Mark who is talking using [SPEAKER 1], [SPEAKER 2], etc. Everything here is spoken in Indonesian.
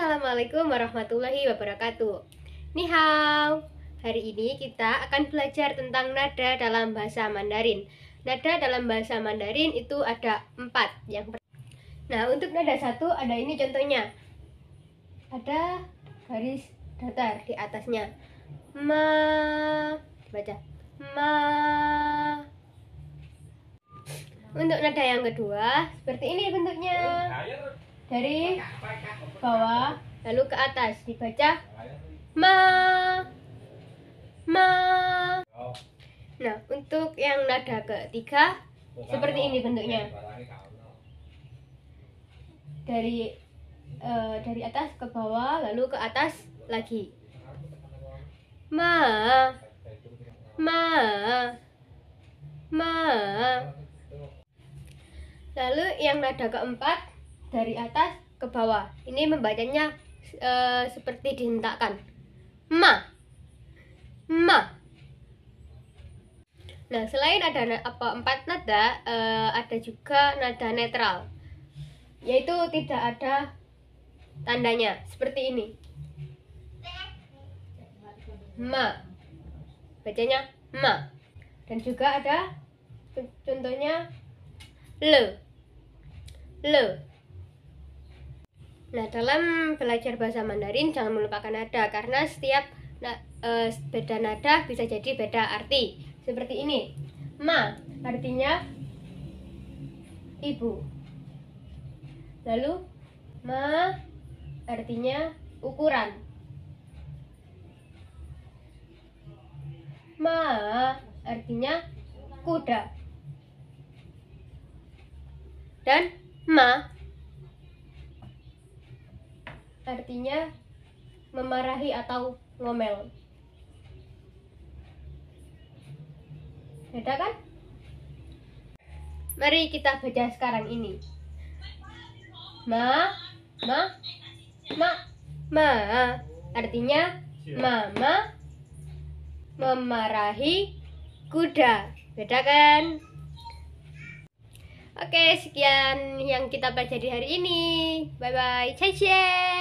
[SPEAKER 1] Assalamualaikum warahmatullahi wabarakatuh Ni hao Hari ini kita akan belajar tentang nada dalam bahasa Mandarin Nada dalam bahasa Mandarin itu ada empat yang Nah untuk nada satu ada ini contohnya Ada garis datar di atasnya Ma Baca Ma
[SPEAKER 2] Untuk nada yang kedua
[SPEAKER 1] seperti ini bentuknya dari bawah lalu ke atas dibaca ma ma nah untuk yang nada ketiga seperti ini bentuknya dari uh, dari atas ke bawah lalu ke atas lagi ma ma ma lalu yang nada keempat dari atas ke bawah. Ini membacanya e, seperti dihentakkan. Ma. Ma. Nah, selain ada apa empat nada, e, ada juga nada netral. Yaitu tidak ada tandanya seperti ini. Ma. Bacanya ma. Dan juga ada contohnya le. Le. Nah, dalam belajar bahasa Mandarin jangan melupakan nada karena setiap na, uh, beda nada bisa jadi beda arti. Seperti ini. Ma artinya ibu. Lalu ma artinya ukuran. Ma artinya kuda. Dan ma artinya memarahi atau ngomel. Beda kan? Mari kita baca sekarang ini. Ma, ma, ma, ma. Artinya mama memarahi kuda. Beda kan? Oke, sekian yang kita pelajari hari ini. Bye bye. cie